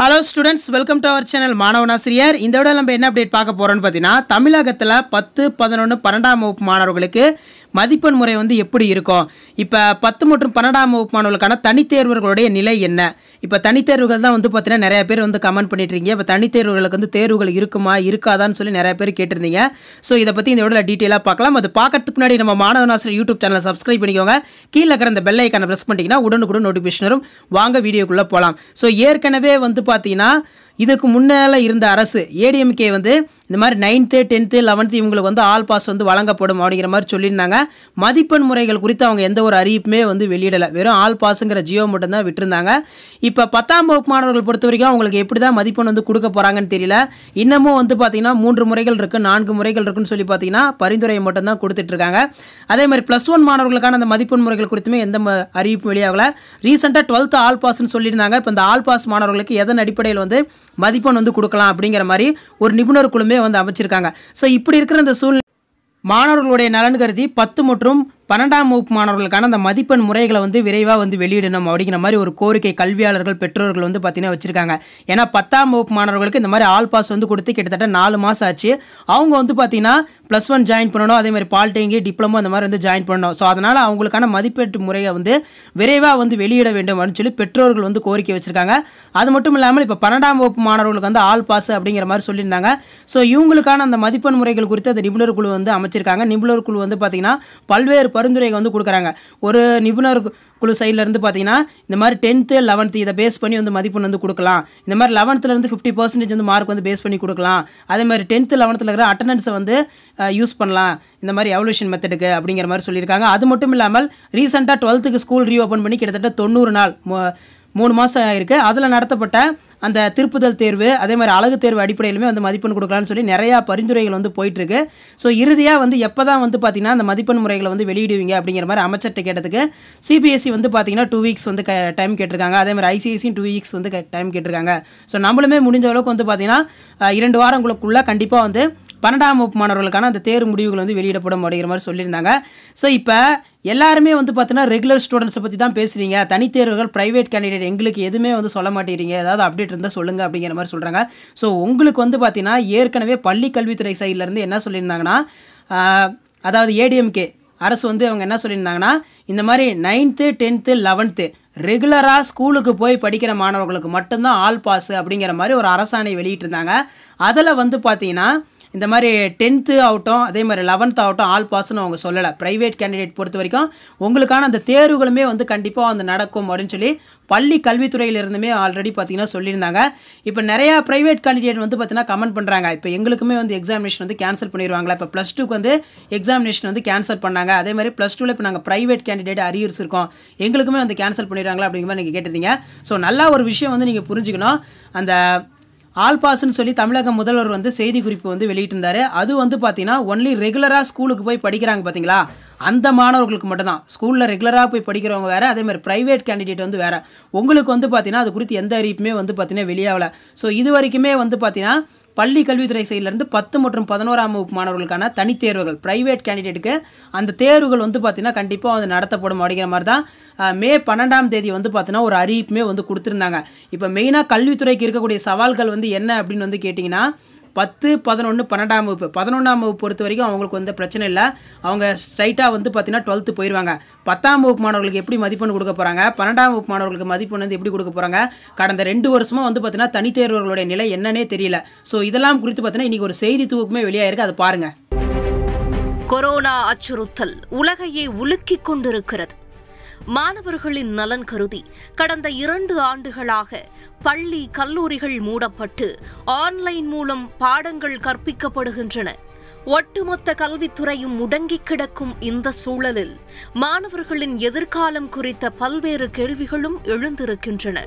hello students welcome to our channel மாணவன் ஆசிரியர் இந்த விட நம்ம என்ன அப்டேட் பார்க்க போகிறோம்னு பார்த்தீங்கன்னா தமிழகத்தில் பத்து பதினொன்று பன்னெண்டாம் வகுப்பு மாணவர்களுக்கு மதிப்பெண் முறை வந்து எப்படி இருக்கும் இப்போ பத்து மற்றும் பன்னெண்டாம் வகுப்பு மாணவர்களுக்கான தனித்தேர்வர்களுடைய நிலை என்ன இப்போ தனித்தேர்வுகள் தான் வந்து பார்த்தீங்கன்னா நிறைய பேர் வந்து கமெண்ட் இருக்கீங்க இப்போ தனித்தேர்வுகளுக்கு வந்து தேர்வுகள் இருக்குமா இருக்காதான்னு சொல்லி நிறைய பேர் கேட்டிருந்தீங்க ஸோ இதை பற்றி இந்த விடல டீட்டெயிலாக பார்க்கலாம் அது பார்க்கறதுக்கு முன்னாடி நம்ம ஆசிரியர் யூடியூப் சேனலை சப்ஸ்கிரைப் பண்ணிக்கோங்க கீழே இருக்கிற அந்த பெல்லை ஐக்கானை ப்ரெஸ் பண்ணிட்டீங்கன்னா உடனுக்குடன் நோட்டிஃபிகேஷன் வரும் வாங்க வீடியோக்குள்ளே போகலாம் ஸோ ஏற்கனவே வந்து பார்த்தீங்கன்னா இதுக்கு முன்னால் இருந்த அரசு ஏடிஎம்கே வந்து இந்த மாதிரி நைன்த்து டென்த்து லெவன்த்து இவங்களுக்கு வந்து ஆல் பாஸ் வந்து வழங்கப்படும் அப்படிங்கிற மாதிரி சொல்லியிருந்தாங்க மதிப்பெண் முறைகள் குறித்து அவங்க எந்த ஒரு அறிவிப்புமே வந்து வெளியிடலை வெறும் ஆல் பாஸுங்கிற ஜியோ மட்டும்தான் விட்டுருந்தாங்க இப்போ பத்தாம் வகுப்பு மாணவர்கள் பொறுத்த வரைக்கும் அவங்களுக்கு எப்படி தான் மதிப்பெண் வந்து கொடுக்க போகிறாங்கன்னு தெரியல இன்னமும் வந்து பார்த்திங்கன்னா மூன்று முறைகள் இருக்குது நான்கு முறைகள் இருக்குன்னு சொல்லி பார்த்தீங்கன்னா பரிந்துரையை மட்டும்தான் கொடுத்துட்ருக்காங்க அதே மாதிரி ப்ளஸ் ஒன் மாணவர்களுக்கான அந்த மதிப்பெண் முறைகள் குறித்துமே எந்த அறிவிப்பு வெளியாகலை ரீசெண்டாக டுவெல்த்து ஆல் பாஸ்ன்னு சொல்லியிருந்தாங்க இப்போ இந்த ஆல் பாஸ் மாணவர்களுக்கு எதன் அடிப்படையில் வந்து மதிப்பெண் வந்து கொடுக்கலாம் அப்படிங்கிற மாதிரி ஒரு நிபுணர் குழுமே வந்து அமைச்சிருக்காங்க ஸோ இப்படி இருக்கிற இந்த சூழ்நிலை மாணவர்களுடைய நலன் கருதி பத்து மற்றும் பன்னெண்டாம் வகுப்பு மாணவர்களுக்கான அந்த மதிப்பெண் முறைகளை வந்து விரைவாக வந்து வெளியிடணும் அப்படிங்கிற மாதிரி ஒரு கோரிக்கை கல்வியாளர்கள் பெற்றோர்கள் வந்து பார்த்தீங்கன்னா வச்சுருக்காங்க ஏன்னா பத்தாம் வகுப்பு மாணவர்களுக்கு இந்த மாதிரி ஆல் பாஸ் வந்து கொடுத்து கிட்டத்தட்ட நாலு மாதம் ஆச்சு அவங்க வந்து பார்த்தீங்கன்னா ப்ளஸ் ஒன் ஜாயின் பண்ணணும் அதே மாதிரி பாலிடெக்னிக் டிப்ளமோ அந்த மாதிரி வந்து ஜாயின் பண்ணணும் ஸோ அதனால் அவங்களுக்கான மதிப்பீட்டு முறையை வந்து விரைவாக வந்து வெளியிட வேண்டும் அப்படின்னு சொல்லி பெற்றோர்கள் வந்து கோரிக்கை வச்சுருக்காங்க அது மட்டும் இல்லாமல் இப்போ பன்னெண்டாம் வகுப்பு மாணவர்களுக்கு வந்து ஆல் பாஸ் அப்படிங்கிற மாதிரி சொல்லியிருந்தாங்க ஸோ இவங்களுக்கான அந்த மதிப்பெண் முறைகள் குறித்து அந்த நிபுணர் குழு வந்து அமைச்சிருக்காங்க நிபுணர் குழு வந்து பார்த்தீங்கன்னா பல்வேறு பரிந்துரைகள் வந்து கொடுக்குறாங்க ஒரு நிபுணர் குழு சைட்லேருந்து பார்த்தீங்கன்னா இந்த மாதிரி டென்த்து லெவன்த்து இதை பேஸ் பண்ணி வந்து மதிப்பெண் வந்து கொடுக்கலாம் இந்த மாதிரி லெவன்த்துலேருந்து ஃபிஃப்டி பர்சன்டேஜ் வந்து மார்க் வந்து பேஸ் பண்ணி கொடுக்கலாம் அதே மாதிரி டென்த்து லெவன்த்தில் இருக்கிற அட்டண்டன்ஸை வந்து யூஸ் பண்ணலாம் இந்த மாதிரி எவல்யூஷன் மெத்தடுக்கு அப்படிங்கிற மாதிரி சொல்லியிருக்காங்க அது மட்டும் இல்லாமல் ரீசெண்டாக டுவெல்த்துக்கு ஸ்கூல் ரீஓப்பன் பண்ணி கிட்டத்தட்ட தொண்ணூறு நாள் மூணு மாதம் ஆகிருக்கு அதில் நடத்தப்பட்ட அந்த திருப்புதல் தேர்வு அதே மாதிரி அழகு தேர்வு அடிப்படையிலுமே வந்து மதிப்பெண் கொடுக்கலான்னு சொல்லி நிறையா பரிந்துரைகள் வந்து போயிட்டுருக்கு ஸோ இறுதியாக வந்து எப்போ தான் வந்து பார்த்திங்கன்னா அந்த மதிப்பெண் முறைகளை வந்து வெளியிடுவீங்க அப்படிங்கிற மாதிரி அமைச்சர்கிட்ட கேட்டதுக்கு சிபிஎஸ்சி வந்து பார்த்திங்கன்னா டூ வீக்ஸ் வந்து க டைம் கேட்டிருக்காங்க அதே மாதிரி ஐசிஐசியும் டூ வீக்ஸ் வந்து டைம் கேட்டிருக்காங்க ஸோ நம்மளுமே முடிஞ்ச அளவுக்கு வந்து பார்த்திங்கன்னா இரண்டு வாரங்களுக்குள்ளே கண்டிப்பாக வந்து பன்னெண்டாம் வகுப்பு மாணவர்களுக்கான அந்த தேர்வு முடிவுகள் வந்து வெளியிடப்படும் அப்படிங்கிற மாதிரி சொல்லியிருந்தாங்க ஸோ இப்போ எல்லாருமே வந்து பார்த்தீங்கன்னா ரெகுலர் ஸ்டூடெண்ட்ஸை பற்றி தான் பேசுகிறீங்க தனித்தேர்வுகள் ப்ரைவேட் கேண்டிடேட் எங்களுக்கு எதுவுமே வந்து சொல்ல மாட்டேறீங்க ஏதாவது அப்டேட் இருந்தால் சொல்லுங்கள் அப்படிங்கிற மாதிரி சொல்கிறாங்க ஸோ உங்களுக்கு வந்து பார்த்தீங்கன்னா ஏற்கனவே பள்ளி கல்வித்துறை சைட்லேருந்து என்ன சொல்லியிருந்தாங்கன்னா அதாவது ஏடிஎம்கே அரசு வந்து அவங்க என்ன சொல்லியிருந்தாங்கன்னா இந்த மாதிரி நைன்த்து டென்த்து லெவன்த்து ரெகுலராக ஸ்கூலுக்கு போய் படிக்கிற மாணவர்களுக்கு மட்டும்தான் ஆல் பாஸ் அப்படிங்கிற மாதிரி ஒரு அரசாணை வெளியிட்டிருந்தாங்க அதில் வந்து பார்த்தீங்கன்னா இந்த மாதிரி டென்த்து ஆகட்டும் அதே மாதிரி லெவன்த் ஆகட்டும் ஆல் பாஸ்ன்னு அவங்க சொல்லலை ப்ரைவேட் கேண்டிடேட் பொறுத்த வரைக்கும் உங்களுக்கான அந்த தேர்வுகளுமே வந்து கண்டிப்பாக வந்து நடக்கும் அப்படின்னு சொல்லி பள்ளி கல்வித்துறையிலிருந்துமே ஆல்ரெடி பார்த்தீங்கன்னா சொல்லியிருந்தாங்க இப்போ நிறையா ப்ரைவேட் கேண்டிடேட் வந்து பார்த்தீங்கன்னா கமெண்ட் பண்ணுறாங்க இப்போ எங்களுக்குமே வந்து எக்ஸாமினேஷன் வந்து கேன்சல் பண்ணிடுவாங்களா இப்போ ப்ளஸ் டூக்கு வந்து எக்ஸாமினேஷன் வந்து கேன்சல் பண்ணாங்க அதே மாதிரி ப்ளஸ் டூவில் இப்போ நாங்கள் ப்ரைவேட் கேண்டிடேட் அரியர்ஸ் இருக்கோம் எங்களுக்குமே வந்து கேன்சல் பண்ணிடுறாங்களா அப்படிங்கிற மாதிரி நீங்கள் கேட்டிருந்தீங்க ஸோ நல்லா ஒரு விஷயம் வந்து நீங்கள் புரிஞ்சுக்கணும் அந்த பாஸ்ன்னு சொல்லி தமிழக முதல்வர் வந்து செய்தி குறிப்பு வந்து வெளியிட்டிருந்தார் அது வந்து பார்த்தீங்கன்னா ஒன்லி ரெகுலராக ஸ்கூலுக்கு போய் படிக்கிறாங்க பார்த்தீங்களா அந்த மாணவர்களுக்கு மட்டும்தான் ஸ்கூலில் ரெகுலராக போய் படிக்கிறவங்க வேறு அதேமாதிரி ப்ரைவேட் கேண்டிடேட் வந்து வேறு உங்களுக்கு வந்து பார்த்தீங்கன்னா அது குறித்து எந்த அறிவிப்புமே வந்து பார்த்தீங்கன்னா வெளியாகலை ஸோ இது வரைக்குமே வந்து பார்த்தீங்கன்னா பள்ளி கல்வித்துறை சைட்லேருந்து பத்து மற்றும் பதினோராம் வகுப்பு மாணவர்களுக்கான தனி தேர்வுகள் ப்ரைவேட் கேண்டிடேட்டுக்கு அந்த தேர்வுகள் வந்து பார்த்தீங்கன்னா கண்டிப்பாக வந்து நடத்தப்படும் அப்படிங்கிற மாதிரி தான் மே பன்னெண்டாம் தேதி வந்து பார்த்தீங்கன்னா ஒரு அறிவிப்புமே வந்து கொடுத்துருந்தாங்க இப்போ மெயினாக கல்வித்துறைக்கு இருக்கக்கூடிய சவால்கள் வந்து என்ன அப்படின்னு வந்து கேட்டிங்கன்னா பத்து பதினொன்று பன்னெண்டாம் வகுப்பு பதினொன்றாம் வகுப்பு பொறுத்த வரைக்கும் அவங்களுக்கு வந்து பிரச்சனை இல்லை அவங்க ஸ்ட்ரைட்டாக வந்து பார்த்தீங்கன்னா டுவெல்த்து போயிடுவாங்க பத்தாம் வகுப்பு மாணவர்களுக்கு எப்படி மதிப்பெண் கொடுக்க போகிறாங்க பன்னெண்டாம் வகுப்பு மாணவர்களுக்கு மதிப்பெண் வந்து எப்படி கொடுக்க போகிறாங்க கடந்த ரெண்டு வருஷமாக வந்து பார்த்தீங்கன்னா தனித்தேர்வர்களுடைய நிலை என்னன்னே தெரியல ஸோ இதெல்லாம் குறித்து பார்த்தீங்கன்னா இன்றைக்கி ஒரு செய்தி தூக்குமே வெளியாயிருக்கு அதை பாருங்கள் கொரோனா அச்சுறுத்தல் உலகையே உலுக்கிக் கொண்டிருக்கிறது மாணவர்களின் நலன் கருதி கடந்த இரண்டு ஆண்டுகளாக பள்ளி கல்லூரிகள் மூடப்பட்டு ஆன்லைன் மூலம் பாடங்கள் கற்பிக்கப்படுகின்றன ஒட்டுமொத்த கல்வித்துறையும் முடங்கிக் கிடக்கும் இந்த சூழலில் மாணவர்களின் எதிர்காலம் குறித்த பல்வேறு கேள்விகளும் எழுந்திருக்கின்றன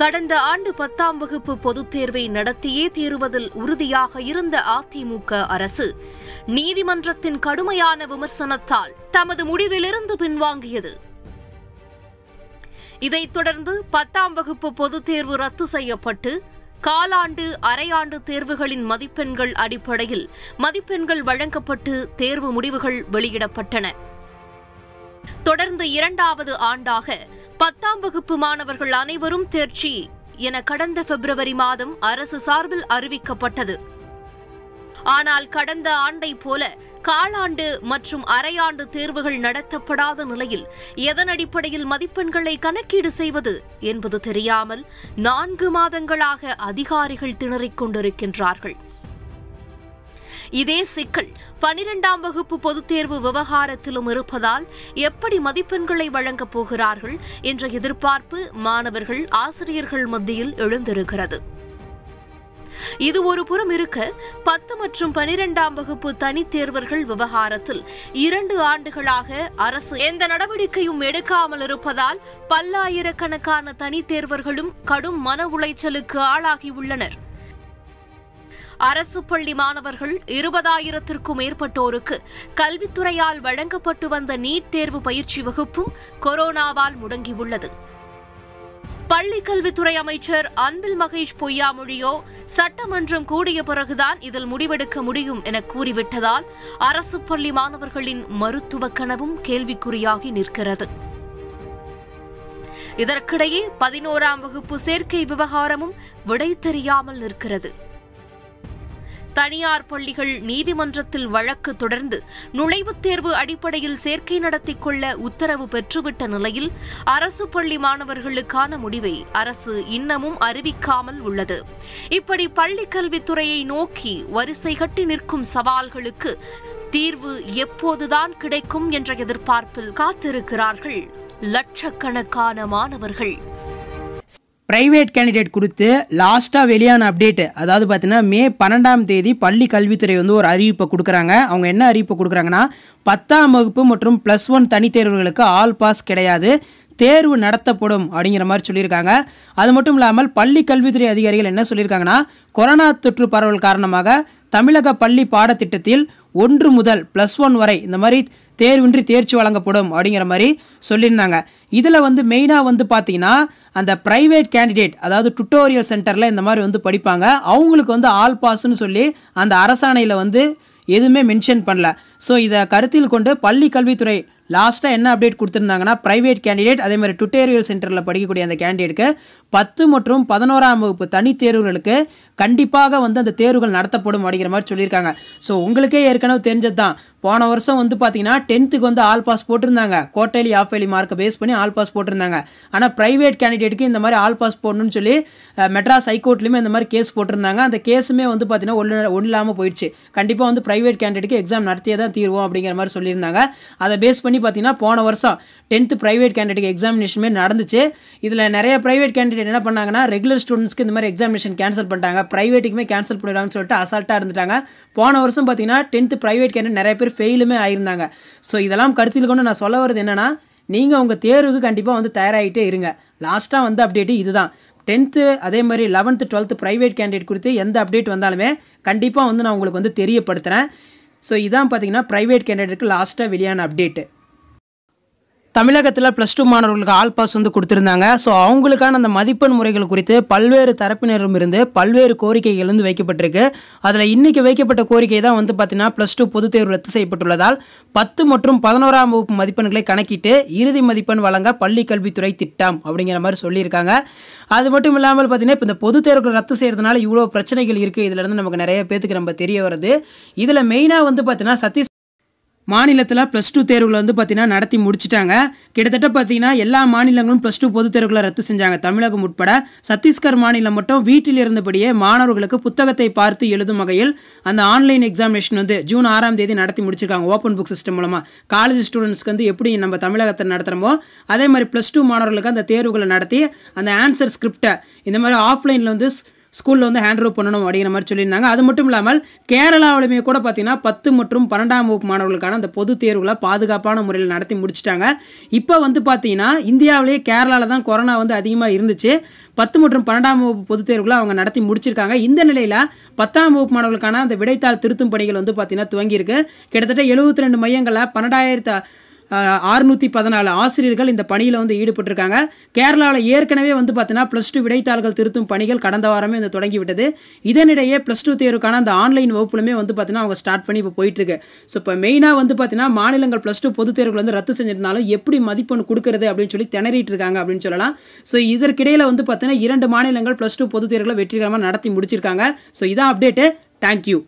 கடந்த ஆண்டு பத்தாம் வகுப்பு பொதுத் தேர்வை நடத்தியே தீருவதில் உறுதியாக இருந்த அதிமுக அரசு நீதிமன்றத்தின் கடுமையான விமர்சனத்தால் தமது முடிவிலிருந்து பின்வாங்கியது இதைத் தொடர்ந்து பத்தாம் வகுப்பு பொதுத் தேர்வு ரத்து செய்யப்பட்டு காலாண்டு அரையாண்டு தேர்வுகளின் மதிப்பெண்கள் அடிப்படையில் மதிப்பெண்கள் வழங்கப்பட்டு தேர்வு முடிவுகள் வெளியிடப்பட்டன தொடர்ந்து இரண்டாவது ஆண்டாக பத்தாம் வகுப்பு மாணவர்கள் அனைவரும் தேர்ச்சி என கடந்த பிப்ரவரி மாதம் அரசு சார்பில் அறிவிக்கப்பட்டது ஆனால் கடந்த ஆண்டை போல காலாண்டு மற்றும் அரையாண்டு தேர்வுகள் நடத்தப்படாத நிலையில் எதன் அடிப்படையில் மதிப்பெண்களை கணக்கீடு செய்வது என்பது தெரியாமல் நான்கு மாதங்களாக அதிகாரிகள் திணறிக் கொண்டிருக்கின்றார்கள் இதே சிக்கல் பனிரெண்டாம் வகுப்பு பொதுத் தேர்வு விவகாரத்திலும் இருப்பதால் எப்படி மதிப்பெண்களை வழங்கப் போகிறார்கள் என்ற எதிர்பார்ப்பு மாணவர்கள் ஆசிரியர்கள் மத்தியில் எழுந்திருக்கிறது இது ஒரு புறம் இருக்க பத்து மற்றும் பனிரெண்டாம் வகுப்பு தனித் தேர்வர்கள் விவகாரத்தில் இரண்டு ஆண்டுகளாக அரசு எந்த நடவடிக்கையும் எடுக்காமல் இருப்பதால் பல்லாயிரக்கணக்கான தனித் தேர்வர்களும் கடும் மன உளைச்சலுக்கு ஆளாகியுள்ளனர் அரசு பள்ளி மாணவர்கள் இருபதாயிரத்திற்கும் மேற்பட்டோருக்கு கல்வித்துறையால் வழங்கப்பட்டு வந்த நீட் தேர்வு பயிற்சி வகுப்பும் கொரோனாவால் முடங்கியுள்ளது பள்ளி கல்வித்துறை அமைச்சர் அன்பில் மகேஷ் பொய்யாமொழியோ சட்டமன்றம் கூடிய பிறகுதான் இதில் முடிவெடுக்க முடியும் என கூறிவிட்டதால் அரசு பள்ளி மாணவர்களின் மருத்துவ கனவும் கேள்விக்குறியாகி நிற்கிறது இதற்கிடையே பதினோராம் வகுப்பு சேர்க்கை விவகாரமும் விடை தெரியாமல் நிற்கிறது தனியார் பள்ளிகள் நீதிமன்றத்தில் வழக்கு தொடர்ந்து நுழைவுத் தேர்வு அடிப்படையில் சேர்க்கை நடத்திக் கொள்ள உத்தரவு பெற்றுவிட்ட நிலையில் அரசு பள்ளி மாணவர்களுக்கான முடிவை அரசு இன்னமும் அறிவிக்காமல் உள்ளது இப்படி பள்ளிக்கல்வித்துறையை நோக்கி வரிசை கட்டி நிற்கும் சவால்களுக்கு தீர்வு எப்போதுதான் கிடைக்கும் என்ற எதிர்பார்ப்பில் காத்திருக்கிறார்கள் லட்சக்கணக்கான மாணவர்கள் ப்ரைவேட் கேண்டிடேட் கொடுத்து லாஸ்ட்டாக வெளியான அப்டேட்டு அதாவது பார்த்தீங்கன்னா மே பன்னெண்டாம் தேதி பள்ளி கல்வித்துறை வந்து ஒரு அறிவிப்பை கொடுக்குறாங்க அவங்க என்ன அறிவிப்பை கொடுக்குறாங்கன்னா பத்தாம் வகுப்பு மற்றும் ப்ளஸ் ஒன் தனித்தேர்வுகளுக்கு ஆல் பாஸ் கிடையாது தேர்வு நடத்தப்படும் அப்படிங்கிற மாதிரி சொல்லியிருக்காங்க அது மட்டும் இல்லாமல் பள்ளி கல்வித்துறை அதிகாரிகள் என்ன சொல்லியிருக்காங்கன்னா கொரோனா தொற்று பரவல் காரணமாக தமிழக பள்ளி பாடத்திட்டத்தில் ஒன்று முதல் ப்ளஸ் ஒன் வரை இந்த மாதிரி தேர்வின்றி தேர்ச்சி வழங்கப்படும் அப்படிங்கிற மாதிரி சொல்லியிருந்தாங்க இதில் வந்து மெயினாக வந்து பார்த்தீங்கன்னா அந்த ப்ரைவேட் கேண்டிடேட் அதாவது டுட்டோரியல் சென்டரில் இந்த மாதிரி வந்து படிப்பாங்க அவங்களுக்கு வந்து ஆல் பாஸ்ன்னு சொல்லி அந்த அரசாணையில் வந்து எதுவுமே மென்ஷன் பண்ணல ஸோ இதை கருத்தில் கொண்டு பள்ளி கல்வித்துறை லாஸ்ட்டாக என்ன அப்டேட் கொடுத்துருந்தாங்கன்னா ப்ரைவேட் கேண்டிடேட் அதே மாதிரி டுட்டோரியல் சென்டரில் படிக்கக்கூடிய அந்த கேண்டிடேட்க்கு பத்து மற்றும் பதினோராம் வகுப்பு தனி தேர்வுகளுக்கு கண்டிப்பாக வந்து அந்த தேர்வுகள் நடத்தப்படும் அப்படிங்கிற மாதிரி சொல்லியிருக்காங்க ஸோ உங்களுக்கே ஏற்கனவே தெரிஞ்சது தான் போன வருஷம் வந்து பார்த்தீங்கன்னா டென்த்துக்கு வந்து ஆல் பாஸ் போட்டிருந்தாங்க கோட்டையிலி ஆஃபேலி மார்க்கை பேஸ் பண்ணி ஆல் பாஸ் போட்டிருந்தாங்க ஆனால் ப்ரைவேட் கேண்டிடேட்டுக்கு இந்த மாதிரி ஆல் பாஸ் போடணும்னு சொல்லி மெட்ராஸ் ஹைகோர்ட்லேயுமே இந்த மாதிரி கேஸ் போட்டிருந்தாங்க அந்த கேஸுமே வந்து பார்த்தீங்கன்னா ஒன்று ஒன்றும் இல்லாமல் போயிடுச்சு கண்டிப்பாக வந்து ப்ரைவேட் கேண்டிடேட்டுக்கு எக்ஸாம் நடத்தியே தான் தீர்வோம் அப்படிங்கிற மாதிரி சொல்லியிருந்தாங்க அதை பேஸ் பண்ணி பார்த்தீங்கன்னா போன வருஷம் டென்த்து ப்ரைவேட் கேண்டிடேட்டுக்கு எக்ஸாமினேஷனுமே நடந்துச்சு இதில் நிறைய ப்ரைவேட் கேண்டிடேட் என்ன பண்ணாங்கன்னா ரெகுலர் ஸ்டூடெண்ட்ஸ்க்கு இந்த மாதிரி எக்ஸாமினேஷன் கேன்சல் பண்ணிட்டாங்க ப்ரைவேட்டுக்குமே கேன்சல் பண்ணிடுவாங்கன்னு சொல்லிட்டு அசால்ட்டாக இருந்துட்டாங்க போன வருஷம் பார்த்தீங்கன்னா டென்த்து ப்ரைவேட் கேட்டு நிறைய பேர் ஃபெயிலுமே ஆயிருந்தாங்க ஸோ இதெல்லாம் கருத்தில் கொண்டு நான் சொல்ல வருது என்னென்னா நீங்கள் உங்கள் தேர்வுக்கு கண்டிப்பாக வந்து தயாராகிட்டே இருங்க லாஸ்ட்டாக வந்து அப்டேட்டு இதுதான் டென்த்து அதே மாதிரி லெவன்த்து டுவெல்த்து ப்ரைவேட் கேண்டிடேட் குறித்து எந்த அப்டேட் வந்தாலுமே கண்டிப்பாக வந்து நான் உங்களுக்கு வந்து தெரியப்படுத்துகிறேன் ஸோ இதான் பார்த்தீங்கன்னா ப்ரைவேட் கேண்டிடேட்டுக்கு லாஸ்ட்டாக வெளியான அப்டேட்டு தமிழகத்தில் ப்ளஸ் டூ மாணவர்களுக்கு ஆல் பாஸ் வந்து கொடுத்துருந்தாங்க ஸோ அவங்களுக்கான அந்த மதிப்பெண் முறைகள் குறித்து பல்வேறு தரப்பினரும் இருந்து பல்வேறு கோரிக்கைகள் வந்து வைக்கப்பட்டிருக்கு அதில் இன்றைக்கி வைக்கப்பட்ட கோரிக்கை தான் வந்து பார்த்திங்கன்னா ப்ளஸ் டூ பொதுத் தேர்வு ரத்து செய்யப்பட்டுள்ளதால் பத்து மற்றும் பதினோராம் வகுப்பு மதிப்பெண்களை கணக்கிட்டு இறுதி மதிப்பெண் வழங்க பள்ளி கல்வித்துறை திட்டம் அப்படிங்கிற மாதிரி சொல்லியிருக்காங்க அது மட்டும் இல்லாமல் பார்த்திங்கன்னா இப்போ இந்த பொதுத் தேர்வுகள் ரத்து செய்கிறதுனால இவ்வளோ பிரச்சனைகள் இருக்குது இதிலேருந்து நமக்கு நிறைய பேத்துக்கு நம்ம தெரிய வருது இதில் மெயினாக வந்து பார்த்திங்கன்னா சத்தீஸ் மாநிலத்தில் ப்ளஸ் டூ தேர்வுகளை வந்து பார்த்திங்கன்னா நடத்தி முடிச்சிட்டாங்க கிட்டத்தட்ட பார்த்திங்கன்னா எல்லா மாநிலங்களும் ப்ளஸ் டூ பொது தேர்வுகளை ரத்து செஞ்சாங்க தமிழகம் உட்பட சத்தீஸ்கர் மாநிலம் மட்டும் வீட்டில் இருந்தபடியே மாணவர்களுக்கு புத்தகத்தை பார்த்து எழுதும் வகையில் அந்த ஆன்லைன் எக்ஸாமினேஷன் வந்து ஜூன் ஆறாம் தேதி நடத்தி முடிச்சிருக்காங்க ஓப்பன் புக் சிஸ்டம் மூலமாக காலேஜ் ஸ்டூடெண்ட்ஸ்க்கு வந்து எப்படி நம்ம தமிழகத்தில் நடத்துகிறோமோ அதே மாதிரி ப்ளஸ் டூ மாணவர்களுக்கு அந்த தேர்வுகளை நடத்தி அந்த ஆன்சர் ஸ்கிரிப்டை இந்த மாதிரி ஆஃப்லைனில் வந்து ஸ்கூலில் வந்து ஹேண்ட் ரோப் பண்ணணும் அப்படிங்கிற மாதிரி சொல்லியிருந்தாங்க அது மட்டும் இல்லாமல் கேரளாவிலுமே கூட பார்த்தீங்கன்னா பத்து மற்றும் பன்னெண்டாம் வகுப்பு மாணவர்களுக்கான அந்த பொது தேர்வுகளை பாதுகாப்பான முறையில் நடத்தி முடிச்சிட்டாங்க இப்போ வந்து பார்த்தீங்கன்னா இந்தியாவிலேயே கேரளாவில் தான் கொரோனா வந்து அதிகமாக இருந்துச்சு பத்து மற்றும் பன்னெண்டாம் வகுப்பு பொது தேர்வுகளை அவங்க நடத்தி முடிச்சிருக்காங்க இந்த நிலையில் பத்தாம் வகுப்பு மாணவர்களுக்கான அந்த விடைத்தாள் திருத்தும் பணிகள் வந்து பார்த்தீங்கன்னா துவங்கியிருக்கு கிட்டத்தட்ட எழுபத்தி ரெண்டு மையங்களில் பன்னெண்டாயிரத்து ஆறுநூற்றி பதினாலு ஆசிரியர்கள் இந்த பணியில் வந்து ஈடுபட்டிருக்காங்க கேரளாவில் ஏற்கனவே வந்து பார்த்தீங்கன்னா ப்ளஸ் டூ விடைத்தாள்கள் திருத்தும் பணிகள் கடந்த வாரமே வந்து தொடங்கிவிட்டது இதனிடையே ப்ளஸ் டூ தேர்வுக்கான அந்த ஆன்லைன் வகுப்புலுமே வந்து பார்த்தீங்கன்னா அவங்க ஸ்டார்ட் பண்ணி இப்போ போயிட்டுருக்கு ஸோ இப்போ மெயினாக வந்து பார்த்தீங்கன்னா மாநிலங்கள் ப்ளஸ் டூ பொது தேர்வுகள் வந்து ரத்து செஞ்சிருந்தாலும் எப்படி மதிப்பெண் கொடுக்கறது அப்படின்னு சொல்லி திணறிட்டு இருக்காங்க அப்படின்னு சொல்லலாம் ஸோ இதற்கிடையில் வந்து பார்த்தீங்கன்னா இரண்டு மாநிலங்கள் ப்ளஸ் டூ பொது தேர்வுகளை வெற்றிகரமாக நடத்தி முடிச்சிருக்காங்க ஸோ இதான் அப்டேட்டு தேங்க்யூ